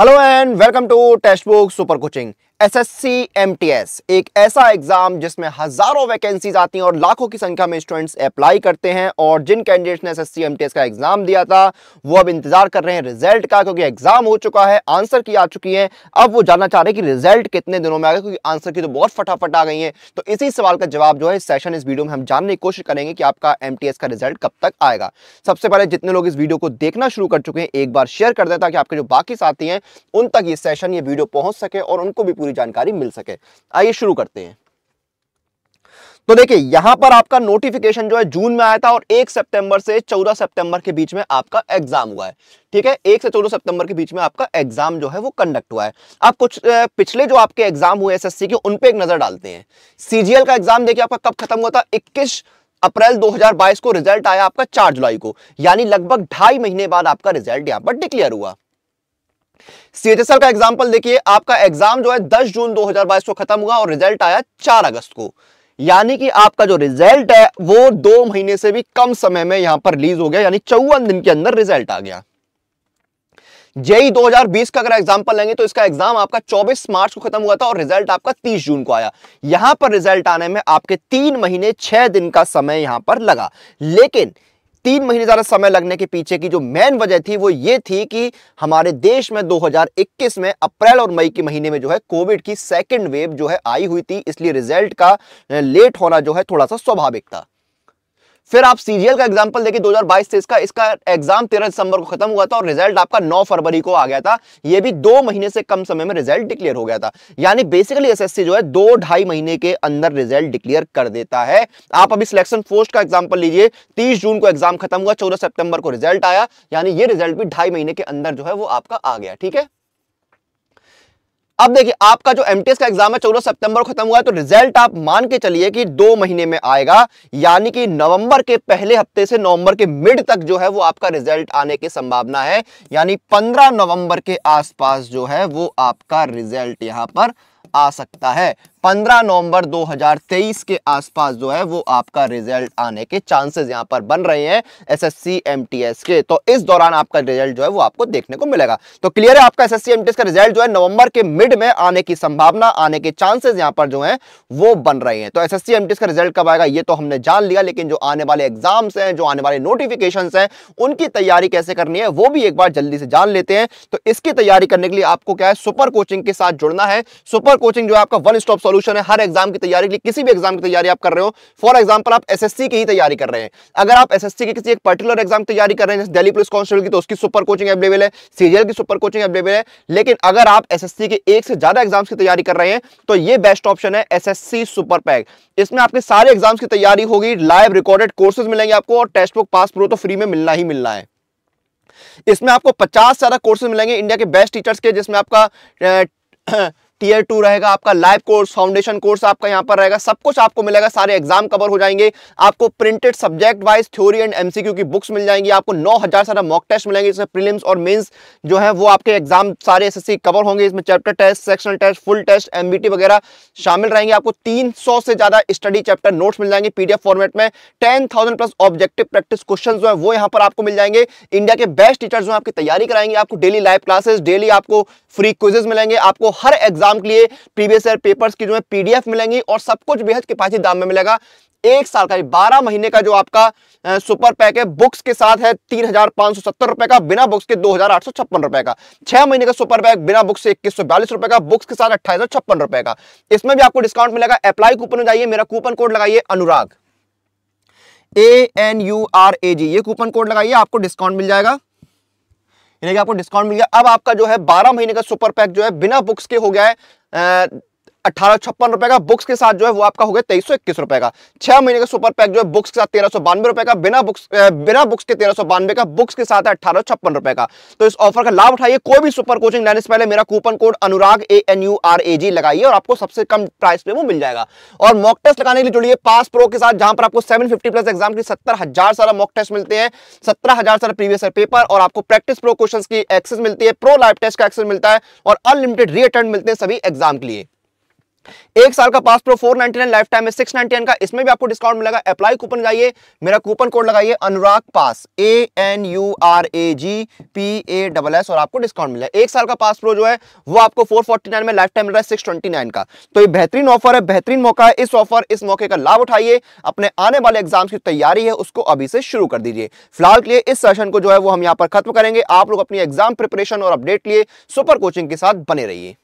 Hello and welcome to Testbook Super Coaching. SSC MTS एक ऐसा exam जिसमें हज़ारों वैकेंसीज आती हैं और लाखों की संख्या में स्टूडेंट्स अप्लाई करते हैं और जिन कैंडिडेट्स ने एसएससी एमटीएस का एग्ज़ाम दिया था वो अब इंतज़ार कर रहे हैं रिजल्ट का क्योंकि एग्ज़ाम हो चुका है आंसर की आ चुकी है अब वो जानना चाह रहे हैं कि रिजल्ट कितने दिनों में आ क्योंकि आंसर की तो बहुत फटाफट आ गई है तो इसी सवाल का जवाब जो है इस सेशन इस वीडियो में हम जानने की कोशिश करेंगे कि आपका एम का रिजल्ट कब तक आएगा सबसे पहले जितने लोग इस वीडियो को देखना शुरू कर चुके हैं एक बार शेयर कर दें ताकि आपके जो बाकी साथी हैं उन तक ये सेशन ये वीडियो पहुंच सके और उनको भी पूरी जानकारी मिल सके आइए शुरू करते हैं तो देखिए यहां पर आपका नोटिफिकेशन जो है जून में आया था और एक सितंबर से चौदह सितंबर के बीच में आपका एग्जाम हुआ है ठीक है एक से चौदह सितंबर के बीच में आपका एग्जाम जो है वो कंडक्ट हुआ है अब कुछ पिछले जो आपके एग्जाम हुए एसएससी के उन पे एक नजर डालते हैं सीजीएल का एग्जाम देखिए आपका कब खत्म हुआ था इक्कीस अप्रैल 2022 को रिजल्ट आया आपका चार जुलाई को यानी लगभग ढाई महीने बाद आपका रिजल्ट यहां पर डिक्लेयर हुआ सीएचएसएल का एग्जाम्पल देखिए आपका एग्जाम जो है 10 जून 2022 को खत्म हुआ और रिजल्ट आया 4 अगस्त को यानी कि आपका जो रिजल्ट है वो दो महीने से भी कम समय में यहां पर रिलीज हो गया यानी चौवन दिन के अंदर रिजल्ट आ गया जेई 2020 का अगर एग्जाम्पल लेंगे तो इसका एग्जाम आपका 24 मार्च को खत्म हुआ था और रिजल्ट आपका 30 जून को आया यहां पर रिजल्ट आने में आपके तीन महीने छह दिन का समय यहां पर लगा लेकिन तीन महीने ज़्यादा समय लगने के पीछे की जो मेन वजह थी वो ये थी कि हमारे देश में 2021 में अप्रैल और मई के महीने में जो है कोविड की सेकेंड वेव जो है आई हुई थी इसलिए रिजल्ट का लेट होना जो है थोड़ा सा स्वाभाविक था फिर आप सीजीएल का एग्जाम्पल देखिए 2022 हजार से इसका एग्जाम 13 दिसंबर को खत्म हुआ था और रिजल्ट आपका 9 फरवरी को आ गया था ये भी दो महीने से कम समय में रिजल्ट डिक्लेयर हो गया था यानी बेसिकली एसएससी जो है दो ढाई महीने के अंदर रिजल्ट डिक्लेयर कर देता है आप अभी सिलेक्शन पोस्ट का एग्जाम्पल लीजिए तीस जून को एग्जाम खत्म हुआ चौदह सेप्टेम्बर को रिजल्ट आया यानी ये रिजल्ट भी ढाई महीने के अंदर जो है वो आपका आ गया ठीक है अब देखिए आपका जो एमटीएस का एग्जाम है चौदह सितंबर को खत्म हुआ है तो रिजल्ट आप मान के चलिए कि दो महीने में आएगा यानी कि नवंबर के पहले हफ्ते से नवंबर के मिड तक जो है वो आपका रिजल्ट आने की संभावना है यानी पंद्रह नवंबर के आसपास जो है वो आपका रिजल्ट यहां पर आ सकता है 15 नवंबर 2023 के आसपास जो है वो आपका रिजल्ट आने के चांसेस यहां पर बन रहे हैं एसएससी एमटीएस के तो इस दौरान आपका रिजल्ट जो है वो आपको देखने को मिलेगा तो क्लियर है आपका एसएससी एमटीएस का रिजल्ट जो है नवंबर के मिड में आने की संभावना आने के चांसेस यहां पर जो है वो बन रहे हैं तो एस एस का रिजल्ट कब आएगा ये तो हमने जान लिया लेकिन जो आने वाले एग्जाम्स हैं जो आने वाले नोटिफिकेशन है उनकी तैयारी कैसे करनी है वो भी एक बार जल्दी से जान लेते हैं तो इसकी तैयारी करने के लिए आपको क्या है सुपर कोचिंग के साथ जुड़ना है सुपर कोचिंग जो है आपका वन स्टॉप सॉल्यूशन है हर एग्जाम की तैयारी के लिए किसी भी एग्जाम की तैयारी आप कर रहे हो फॉर एग्जाम्पल आप एसएससी की ही तैयारी कर रहे हैं अगर आप एसएससी की किसी एक पर्टिकुलर एग्जाम की तैयारी कर रहे हैं जैसे दिल्ली पुलिस कॉन्स्टेबल की तो उसकी सुपर कोचिंग अवेलेबल है सीजीएल की सुपर कोचिंग अवेलेबल है लेकिन अगर आप एस के एक से ज्यादा एग्जाम्स की तैयारी कर रहे हैं तो ये बेस्ट ऑप्शन है एस सुपर पैक इसमें आपके सारे एग्जाम्स की तैयारी होगी लाइव रिकॉर्डेड कोर्सेज मिलेंगे आपको और टेस्ट बुक पास प्रो तो फ्री में मिलना ही मिलना है इसमें आपको 50 से ज्यादा कोर्सेज मिलेंगे इंडिया के बेस्ट टीचर्स के जिसमें आपका टीयर टू रहेगा आपका लाइव कोर्स फाउंडेशन कोर्स आपका यहाँ पर रहेगा सब कुछ आपको मिलेगा सारे एग्जाम कवर हो जाएंगे आपको printed subject wise theory and MCQ की बुक्स मिल जाएंगी आपको नौ हजार सारा मॉक टेस्ट मिलेंगे जिसमें प्रीलिम्स और मेंस जो है वो आपके एग्जाम सारे एस कवर होंगे इसमें chapter test sectional test full test MBT वगैरह शामिल रहेंगे आपको तीन से ज्यादा स्टडी चैप्टर नोट्स मिल जाएंगे पीडीएफ फॉर्मेट में ten plus objective practice question जो है वो यहाँ पर आपको मिल जाएंगे इंडिया के बेस्ट टीचर जो आपकी तैयारी कराएंगे आपको डेली लाइव क्लासेस डेली आपको फ्री क्विजेस मिलेंगे आपको हर एग्जाम एग्जाम के लिए प्रीवियस ईयर पेपर्स की जो है पीडीएफ मिलेंगी और सब कुछ बेहद किफायती दाम में मिलेगा एक साल का बारह महीने का जो आपका सुपर पैक है बुक्स के साथ है तीन हजार पांच सौ सत्तर रुपए का बिना बुक्स के दो हजार आठ सौ छप्पन रुपए का छह महीने का सुपर पैक बिना बुक्स से इक्कीस सौ बयालीस रुपए का बुक्स के साथ अट्ठाईस सौ छप्पन रुपए का इसमें भी आपको डिस्काउंट मिलेगा अप्लाई कूपन में जाइए मेरा कूपन कोड लगाइए Anurag A N U R A G ये कूपन कोड लगाइए आपको डिस्काउंट मिल जाएगा यानी कि आपको डिस्काउंट मिल गया अब आपका जो है बारह महीने का सुपर पैक जो है बिना बुक्स के हो गया है अठारह छप्पन रुपए का बुक्स के साथ जो है वो आपका हो गया तेईस सौ इक्कीस रुपए का छह महीने का सुपर पैक जो है बुक्स के साथ तेरह सौ बानवे रुपए का बिना बुक्स बिना बुक्स के तेरह सौ बानवे का बुक्स के साथ है अठारह छप्पन रुपए का तो इस ऑफर का लाभ उठाइए कोई भी सुपर कोचिंग लेने से पहले मेरा coupon code Anurag A N U R A G लगाइए और आपको सबसे कम प्राइस में वो मिल जाएगा और मॉक टेस्ट लगाने के लिए जुड़िए पास प्रो के साथ जहां पर आपको सेवन फिफ्टी प्लस एग्जाम की सत्तर हजार सारा मॉक टेस्ट मिलते हैं सत्रह हजार सारा प्रीवियस पेपर और आपको प्रैक्टिस प्रो क्वेश्चन की एक्सेस मिलती है प्रो लाइव टेस्ट का एक्सेस मिलता है और अनलिमिटेड रीअटेंड मिलते हैं सभी एग्जाम के लिए एक साल का पास प्रो 499 लाइफ टाइम है 699 का इसमें भी आपको डिस्काउंट मिलेगा अप्लाई कूपन लगाइए मेरा कूपन कोड लगाइए Anurag pass A N U R A G P A double S और आपको डिस्काउंट मिलेगा एक साल का पास प्रो जो है वो आपको 449 में लाइफ टाइम मिल रहा है सिक्स का तो ये बेहतरीन ऑफर है बेहतरीन मौका है इस ऑफर इस मौके का लाभ उठाइए अपने आने वाले एग्जाम की तैयारी है उसको अभी से शुरू कर दीजिए फिलहाल के लिए इस सेशन को जो है वो हम यहाँ पर खत्म करेंगे आप लोग अपनी एग्जाम प्रिपरेशन और अपडेट लिए सुपर कोचिंग के साथ बने रहिए